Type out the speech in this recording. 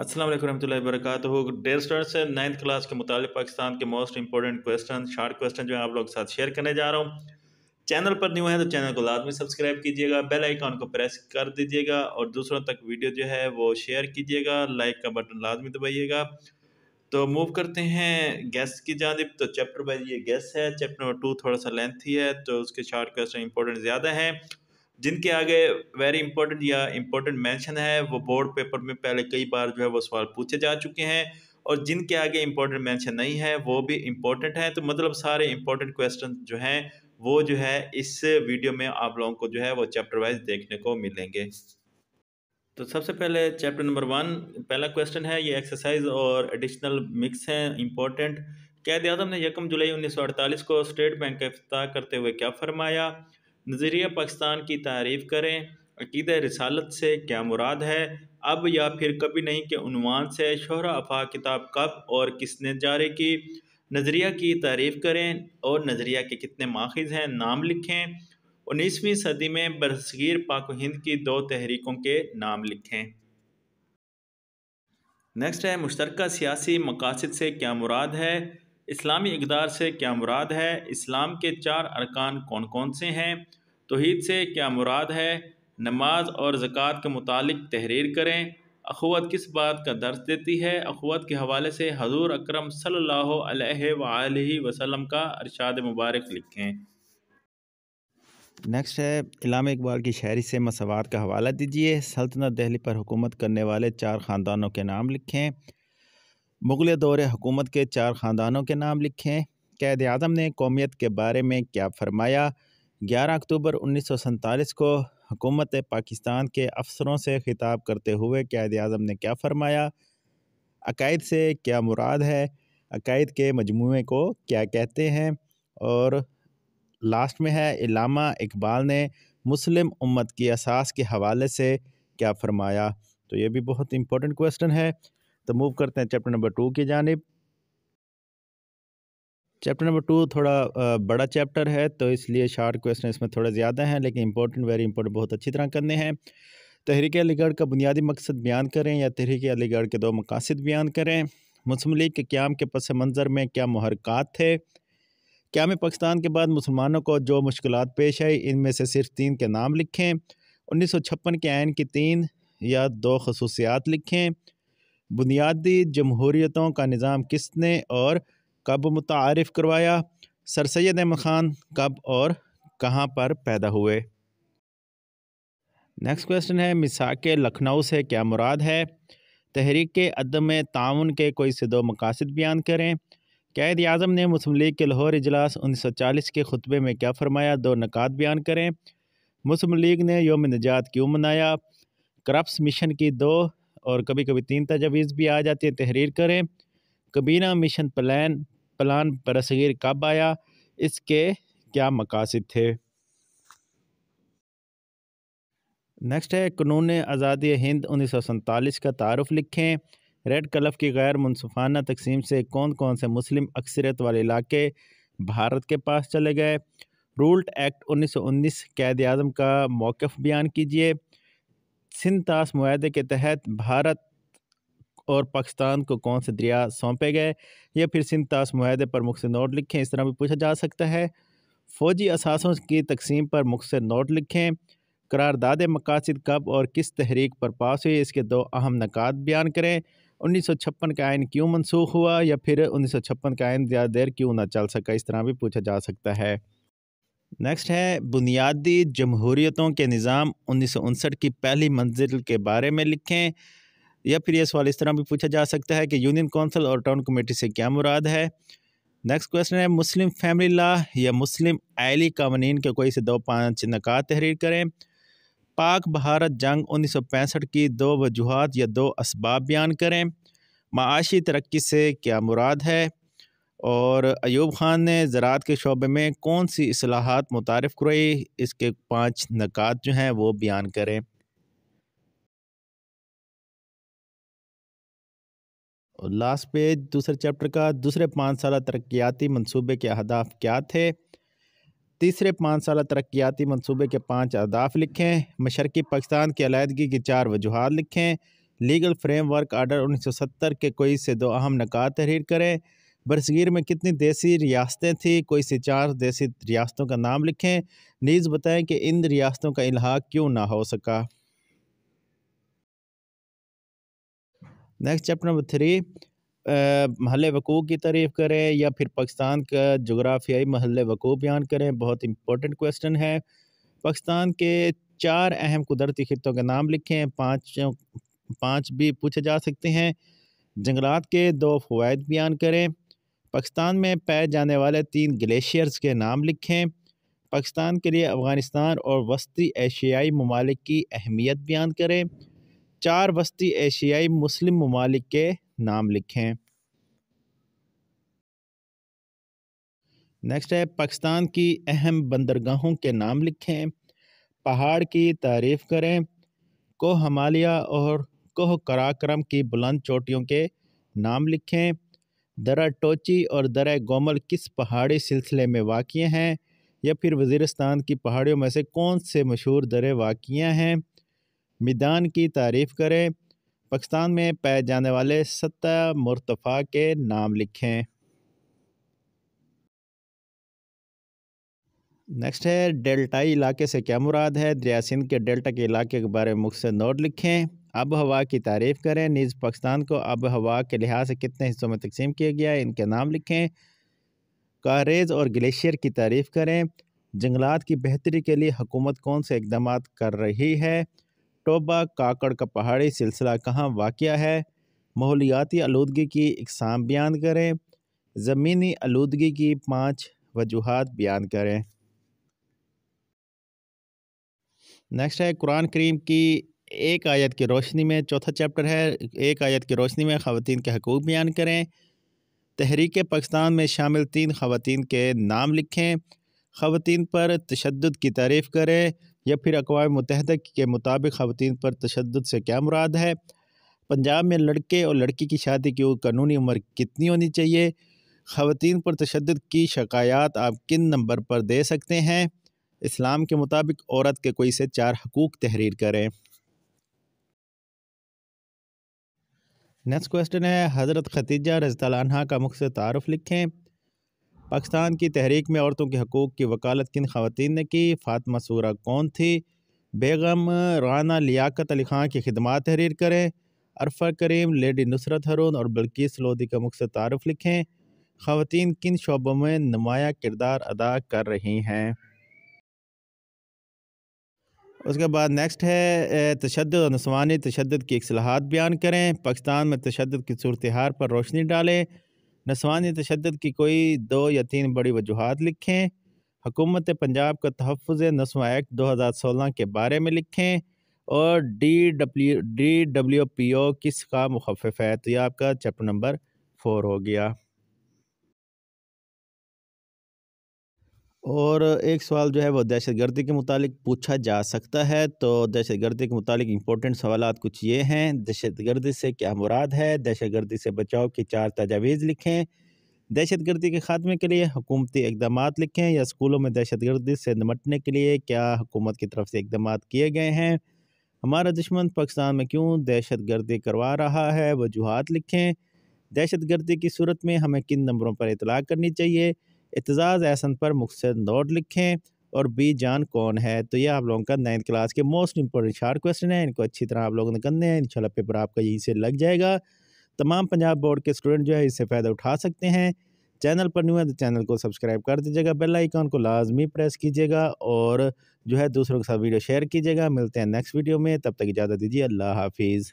अस्सलाम वरहमल वरक डेयर स्टूडेंट से नाइन्थ क्लास के मुतालिक पाकिस्तान के most important question short question जो है आप लोग के साथ शेयर करने जा रहा हूँ चैनल पर न्यू है तो चैनल को लाजमी सब्सक्राइब कीजिएगा बेल आइकॉन को प्रेस कर दीजिएगा और दूसरों तक वीडियो जो है वो शेयर कीजिएगा लाइक का बटन लाजमी दबाइएगा तो मूव करते हैं गैस की जानब तो चैप्टर वाइज ये गैस है चैप्टर नंबर टू थोड़ा सा लेंथी है तो उसके शार्ट क्वेश्चन इंपॉर्टेंट ज़्यादा है जिनके आगे वेरी इंपॉर्टेंट या इम्पोर्टेंट मैंशन है वो बोर्ड पेपर में पहले कई बार जो है वो सवाल पूछे जा चुके हैं और जिनके आगे इम्पोर्टेंट मैंशन नहीं है वो भी इम्पोर्टेंट हैं तो मतलब सारे इम्पोर्टेंट क्वेश्चन जो हैं वो जो है इस वीडियो में आप लोगों को जो है वो चैप्टर वाइज देखने को मिलेंगे तो सबसे पहले चैप्टर नंबर वन पहला क्वेश्चन है ये एक्सरसाइज और एडिशनल मिक्स हैं इम्पोर्टेंट कैद आजम ने यकम जुलाई 1948 को स्टेट बैंक का अफ्ताह करते हुए क्या फरमाया नज़रिया पाकिस्तान की तारीफ़ करें अकीद रसालत से क्या मुराद है अब या फिर कभी नहीं के उनवान से शहरा अफा किताब कब और किसने जारी की नज़रिया की तारीफ़ करें और नज़रिया के कितने माखज़ हैं नाम लिखें उन्नीसवीं सदी में बरसगीर पाक हिंद की दो तहरीकों के नाम लिखें नेक्स्ट है मुश्तरक सियासी मकासद से क्या मुराद है इस्लामी इकदार से क्या मुराद है इस्लाम के चार अरकान कौन कौन से हैं तोहद से क्या मुराद है नमाज और ज़क़़त के मुतालिक तहरीर करें अखवत किस बात का दर्ज देती है अखवत के हवाले से हजूर अक्रम सल्लल्लाहु वसल्लम का अरशाद मुबारक लिखें नेक्स्ट है इलाम इकबाल की शहरी से मसवाद का हवाला दीजिए सल्तनत दहली पर हुकूमत करने वाले चार ख़ानदानों के नाम लिखें मुग़ल दौर हुकूमत के चार ख़ानदानों के नाम लिखें कैद आज़म ने कौमियत के बारे में क्या फरमाया ग्यारह अक्टूबर उन्नीस सौ सैंतालीस को हुकूमत पाकिस्तान के अफसरों से खिताब करते हुए कैद आज़म ने क्या फरमाया अकायद से क्या मुराद है अकायद के मजमू को क्या कहते हैं और लास्ट में है इलामा इकबाल ने मुस्लिम उम्मत की असास के हवाले से क्या फरमाया तो ये भी बहुत इम्पोर्टेंट क्वेश्चन है तो मूव करते हैं चैप्टर नंबर टू की जानब चैप्टर नंबर टू थोड़ा बड़ा चैप्टर है तो इसलिए शार्ट क्वेश्चन इसमें थोड़े ज़्यादा हैं लेकिन इंपॉर्टेंट वेरी इंपॉर्टेंट बहुत अच्छी तरह करने हैं तहरीक अलीगढ़ का बुनियादी मकसद बयान करें या तहरीक अलीगढ़ के दो मकासद बयान करें मुस्लिम लीग के क्याम के पस मंज़र में क्या महरक़ात थे क्या में पाकिस्तान के बाद मुसलमानों को जो मुश्किल पेश आई इनमें से सिर्फ तीन के नाम लिखें उन्नीस सौ छप्पन के आयन की तीन या दो खसूसियात लिखें बुनियादी जमहूरीतों का निज़ाम किसने और कब मुतारफ़ करवाया सर सैद अहमद ख़ान कब और कहाँ पर पैदा हुए नेक्स्ट क्वेश्चन है मिसाक लखनऊ से क्या मुराद है तहरीक अदम ताउन के कोई से दो मकासद बयान करें कैद अजम ने मुस्लिम लीग के लाहौर इजलास उन्नीस सौ चालीस के खुतबे में क्या फ़रमाया दो नकात बयान करें मुस्लिम लीग ने योम निजात क्यों मनाया करप्स मिशन की दो और कभी कभी तीन तजावीज़ भी आ जाती है तहरीर करें कबीना मिशन प्लान प्लान बरसगीर कब आया इसके क्या मकासद थे नेक्स्ट है कानून आज़ादी हिंद उन्नीस सौ सैंतालीस का तारफ़ लिखें रेड कलफ की गैर मुनफाना तकसीम से कौन कौन से मुस्लिम अक्सरियत वाले इलाके भारत के पास चले गए रूल्ट एक्ट उन्नीस सौ उन्नीस कैद आजम का मौक़ बयान कीजिए तास माहे के तहत भारत और पाकिस्तान को कौन से दरिया सौंपे गए या फिर तास माहे पर मुख से नोट लिखें इस तरह भी पूछा जा सकता है फ़ौजी असासों की तकसीम पर मुख से नोट लिखें करारदाद मकासद कब और किस तहरीक पर पास हुई इसके दो अहम नकात बयान करें उन्नीस सौ छप्पन का आयन क्यों मनसूख हुआ या फिर उन्नीस सौ छप्पन का आयन ज़्यादा देर क्यों ना चल सका इस तरह भी पूछा जा सकता है नेक्स्ट है बुनियादी जमहूरीतों के निज़ाम उन्नीस की पहली मंजिल के बारे में लिखें या फिर यह सवाल इस तरह भी पूछा जा सकता है कि यूनियन कौंसिल और टाउन कमेटी से क्या मुराद है नेक्स्ट क्वेश्चन है मुस्लिम फैमिली ला या मुस्लिम आयली कवानीन के कोई से दो पाँच नकात तहरीर करें पाक भारत जंग 1965 की दो वजूहत या दो इसबाब बयान करें माशी तरक्की से क्या मुराद है और अयूब ख़ान ने ज़रात के शोबे में कौन सी असलाहत मुतारफ़ करवाई इसके पाँच नकात जो हैं वो बयान करें और लास्ट पेज दूसरे चैप्टर का दूसरे पाँच साल तरक्याती मनसूबे के अहदाफ क्या थे तीसरे पाँच साल तरक्याती मनसूबे के पाँच अहदाफ लिखें मशरक़ी पाकिस्तान की अलीहदगी की चार वजूहत लिखें लीगल फ्रेमवर्क आर्डर उन्नीस सौ सत्तर के कोई से दो अहम नकात तहरीर करें बरसगीर में कितनी देसी रियासतें थी कोई से चार देसी रियासतों का नाम लिखें नीज़ बताएं कि इन रियासतों का इलाहा क्यों ना हो सका नेक्स्ट चैप्टर नंबर थ्री महल वकूक़ की तारीफ़ करें या फिर पाकिस्तान का जोग्राफियाई महल वकूक़ बयान करें बहुत इंपॉर्टेंट क्वेश्चन है पाकिस्तान के चार अहम कुदरती खितों के नाम लिखें पाँच पाँच भी पूछे जा सकते हैं जंगलात के दो फवायद बयान करें पाकिस्तान में पाए जाने वाले तीन ग्लेशियर्स के नाम लिखें पाकिस्तान के लिए अफ़गानिस्तान और वस्ती एशियाई ममालिक की अहमियत बयान करें चार वस्ती एशियाई मुस्लिम ममालिक के नाम लिखें नेक्स्ट है पाकिस्तान की अहम बंदरगाहों के नाम लिखें पहाड़ की तारीफ़ करें कोह हमालिया और कोह कराक्रम की बुलंद चोटियों के नाम लिखें दरा टोची और दरा गोमल किस पहाड़ी सिलसिले में वाक़ हैं या फिर वज़ीरस्तान की पहाड़ियों में से कौन से मशहूर दर वाक़ हैं मैदान की तारीफ़ करें पाकिस्तान में पाए जाने वाले सत्ता मुरतफ़ा के नाम लिखें नेक्स्ट है डेल्टाई इलाके से क्या मुराद है दरिया सिंध के डेल्टा के इलाके के बारे में मुख्य नोट लिखें अब हवा की तारीफ़ करें नीज़ पाकिस्तान को अब हवा के लिहाज से कितने हिस्सों में तकसीम किया गया है इनके नाम लिखें कारेज और ग्लेशियर की तारीफ़ करें जंगलात की बेहतरी के लिए हुकूमत कौन से इकदाम कर रही है टोबा काकड़ का पहाड़ी सिलसिला कहाँ वाक़ है माहौलियाती आलूगी की इकसाम बयान करें ज़मीनी आलूगी की पाँच वजूहत बयान करें नेक्स्ट है कुरान करीम की एक आयत की रोशनी में चौथा चैप्टर है एक आयत की रोशनी में ख़वान के हकूक़ बयान करें तहरीक पाकिस्तान में शामिल तीन ख़वान के नाम लिखें ख़वान पर तशद की तारीफ़ करें या फिर अकवा मुतहद के मुताबिक ख़वान पर तशद से क्या मुराद है पंजाब में लड़के और लड़की की शादी की कानूनी उम्र कितनी होनी चाहिए ख़वान पर तशद की शिकायत आप किन नंबर पर दे सकते हैं इस्लाम के मुताबिक औरत के कोई से चार हकूक़ तहरीर करें नेक्स्ट क्वेश्चन है हज़रत खतीजा रजतलाना का मुख्य तारफ़ लिखें पाकिस्तान की तहरीक में औरतों के हकूक़ की वकालत किन खातन ने की फ़ातमा सूरा कौन थी बेगम राना लियाकत अली खां की खिदमत तहरीर करें अरफा करीम लेडी नुसरत हरून और बल्किस लोधी का मुख्य तारफ़ लिखें खातन किन शोबों में नुमाया किरदार अदा कर रही हैं उसके बाद नेक्स्ट है तशद और नस्वानी तशद की असलाहत बयान करें पाकिस्तान में तशद की सूरत हार पर रोशनी डालें नस्वानी तशद की कोई दो या तीन बड़ी वजूहत लिखें हकूमत पंजाब का तहफ़ नस्वा एक्ट दो हज़ार सोलह के बारे में लिखें और D W D W P O किस का मुखफ़ है तो यह आपका चैप्टर नंबर फोर हो गया और एक सवाल जो है वो दहशत गर्दी के मुतालिक पूछा जा सकता है तो दहशत गर्दी के मुतालिक इम्पोर्टेंट सवाल कुछ ये हैं दहशत गर्दी से क्या मुराद है दहशत गर्दी से बचाव की चार तजावीज़ लिखें दहशत गर्दी के खात्मे के लिए हुकूमती इकदाम लिखें या स्कूलों में दहशत गर्दी से निमटने के लिए क्या हुकूमत की तरफ से इकदाम किए गए हैं हमारा दुश्मन पाकिस्तान में क्यों दहशत गर्दी करवा रहा है वजूहत लिखें दहशत गर्दी की सूरत में हमें किन नंबरों पर इतला करनी चाहिए एतजाज़ एहसन पर मुख्य नोट लिखें और बी जान कौन है तो ये आप लोगों का नाइन्थ क्लास के मोस्ट इंपॉर्टेंट शार्ट क्वेश्चन है इनको अच्छी तरह आप लोगों ने करने हैं इंशाल्लाह पेपर आपका यहीं से लग जाएगा तमाम पंजाब बोर्ड के स्टूडेंट जो है इससे फ़ायदा उठा सकते हैं चैनल पर न्यू है तो चैनल को सब्सक्राइब कर दीजिएगा बेल आइकॉन को लाजमी प्रेस कीजिएगा और जो है दूसरों के साथ वीडियो शेयर कीजिएगा मिलते हैं नेक्स्ट वीडियो में तब तक इजाज़त दीजिए अल्लाह हाफिज़